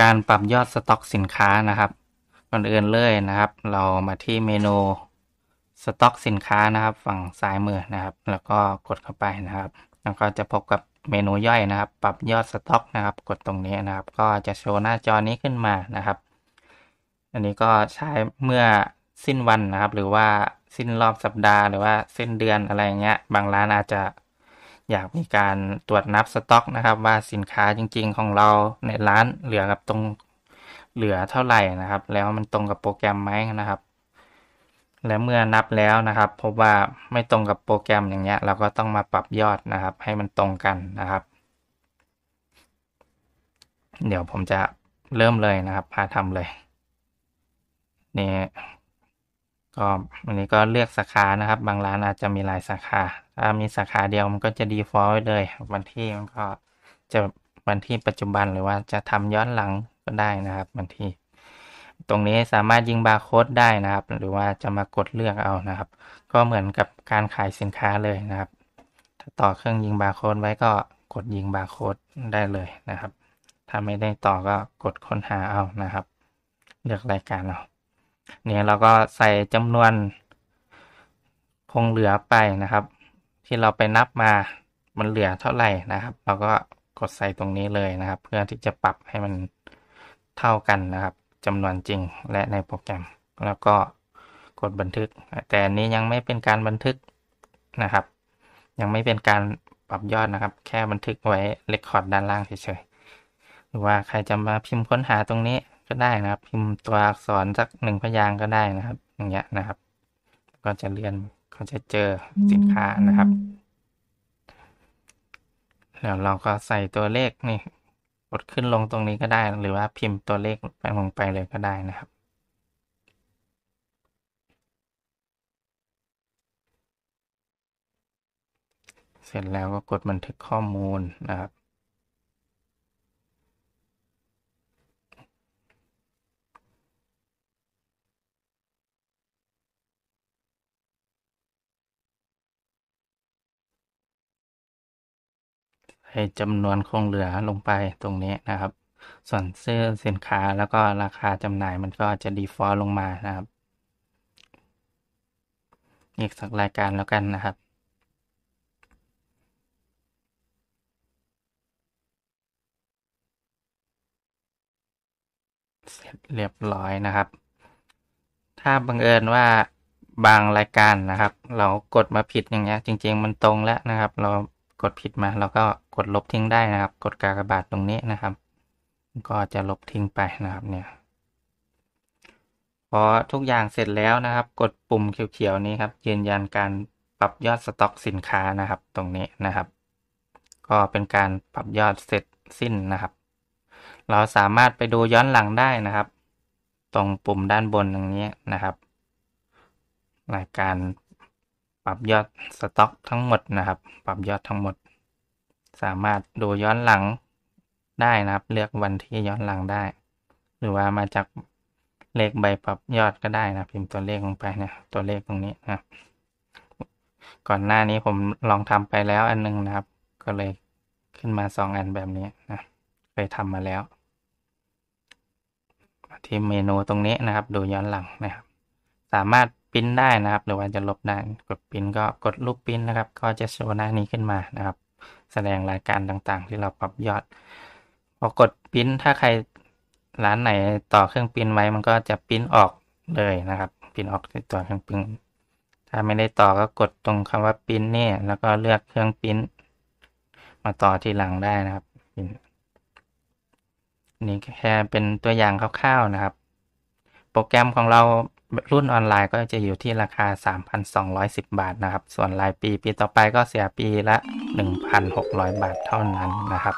การปรับยอดสต็อกสินค้านะครับก่อนอื่นเลยนะครับ เรามาที่เมนูสต็อกสินค้านะครับ ฝั่งซ้ายมือนะครับ แล้วก็กดเข้าไปนะครับ แล้วก็จะพบกับเมนูย่อยนะครับ ปรับยอดสต็อกนะครับ กดตรงนี้นะครับ ก็จะโชว์หน้าจอนี้ขึ้นมานะครับ อันนี้ก็ใช้เมื่อสิ้นวันนะครับ หรือว่าสิ้นรอบสัปดาห์ หรือว่าสิ้นเดือนอะไรเงี้ย บางร้านอาจจะอยากมีการตรวจนับสต็อก นะครับ ว่าสินค้าจริงๆของเราในร้านเหลือกับตรงเหลือเท่าไหร่นะครับ แล้วมันตรงกับโปรแกรมไหมนะครับ และเมื่อนับแล้วนะครับ พบว่าไม่ตรงกับโปรแกรมอย่างเงี้ย เราก็ต้องมาปรับยอดนะครับ ให้มันตรงกันนะครับ เดี๋ยวผมจะเริ่มเลยนะครับพาทำเลยนี่ก็วันนี้ก็เลือกสาขานะครับ บางร้านอาจจะมีหลายสาขาถ้ามีสาขาเดียวมันก็จะดีฟอยต์เลยวันที่มันก็จะวันที่ปัจจุบันหรือว่าจะทำย้อนหลังก็ได้นะครับ วันที่ตรงนี้สามารถยิงบาร์โค้ดได้นะครับ หรือว่าจะมากดเลือกเอานะครับ ก็เหมือนกับการขายสินค้าเลยนะครับถ้าต่อเครื่องยิงบาร์โค้ดไว้ก็กดยิงบาร์โค้ดได้เลยนะครับถ้าไม่ได้ต่อก็กดค้นหาเอานะครับ เลือกรายการเอาเนี่ยเราก็ใส่จำนวน คงเหลือไปนะครับ ที่เราไปนับมามันเหลือเท่าไหร่นะครับ เราก็กดใส่ตรงนี้เลยนะครับ เพื่อที่จะปรับให้มันเท่ากันนะครับจำนวนจริงและในโปรแกรม แล้วก็กดบันทึก แต่อันนี้ยังไม่เป็นการบันทึกนะครับ ยังไม่เป็นการปรับยอดนะครับ แค่บันทึกไว้เรคคอร์ดด้านล่างเฉยๆหรือว่าใครจะมาพิมพ์ค้นหาตรงนี้ก็ได้นะครับ พิมพ์ตัวอักษรสักหนึ่งพยางก็ได้นะครับ อย่างเงี้ยนะครับก็จะเลื่อนก็จะเจอสินค้านะครับ แล้วเราก็ใส่ตัวเลขนี่ กดขึ้นลงตรงนี้ก็ได้หรือว่าพิมพ์ตัวเลขไปลงไปเลยก็ได้นะครับ เสร็จแล้วก็กดบันทึกข้อมูลนะครับจำนวนคงเหลือลงไปตรงนี้นะครับ ส่วนเสื้อสินค้าแล้วก็ราคาจำหน่ายมันก็จะดีฟอลลงมานะครับอีกสักรายการแล้วกันนะครับ เสร็จเรียบร้อยนะครับ ถ้าบังเอิญว่าบางรายการนะครับ เรากดมาผิดอย่างเงี้ยจริงๆมันตรงแล้วนะครับเรากดผิดมา แล้วก็กดลบทิ้งได้นะครับ กดกากบาทตรงนี้นะครับ ก็จะลบทิ้งไปนะครับเนี่ยพอทุกอย่างเสร็จแล้วนะครับ กดปุ่มเขียวๆ นี้ครับยืนยันการปรับยอดสต็อกสินค้านะครับตรงนี้นะครับ ก็เป็นการปรับยอดเสร็จสิ้นนะครับ เราสามารถไปดูย้อนหลังได้นะครับ ตรงปุ่มด้านบนตรงนี้นะครับรายการปรับยอดสต็อก ทั้งหมดนะครับ ปรับยอดทั้งหมด สามารถดูย้อนหลังได้นะครับ เลือกวันที่ย้อนหลังได้ หรือว่ามาจากเลขใบปรับยอดก็ได้นะ พิมพ์ตัวเลขลงไปนะ ตัวเลขตรงนี้นะก่อนหน้านี้ผมลองทำไปแล้วอันนึงนะครับ ก็เลย ขึ้นมาสองอันแบบนี้นะ เคยทำมาแล้ว ที่เมนูตรงนี้นะครับ ดูย้อนหลังนะครับสามารถพิมพ์ได้นะครับหรือว่าจะลบได้กดพิมพ์ก็กดรูปพิมพ์นะครับ ก็จะโชว์หน้านี้ขึ้นมานะครับ แสดงรายการต่างๆที่เราปรับยอด พอกดพิมพ์ถ้าใครร้านไหนต่อเครื่องพิมพ์ไว้มันก็จะพิมพ์ออกเลยนะครับพิมพ์ออกในตัวเครื่องพิมพ์ถ้าไม่ได้ต่อก็กดตรงคำว่าพิมพ์นี่ย แล้วก็เลือกเครื่องพิมพ์มาต่อทีหลังได้นะครับพินี่แค่เป็นตัวอย่างคร่าวๆนะครับ โปรแกรมของเรารุ่นออนไลน์ก็จะอยู่ที่ราคา 3,210 บาทนะครับ ส่วนรายปีปีต่อไปก็เสียปีละ 1,600 บาทเท่านั้นนะครับ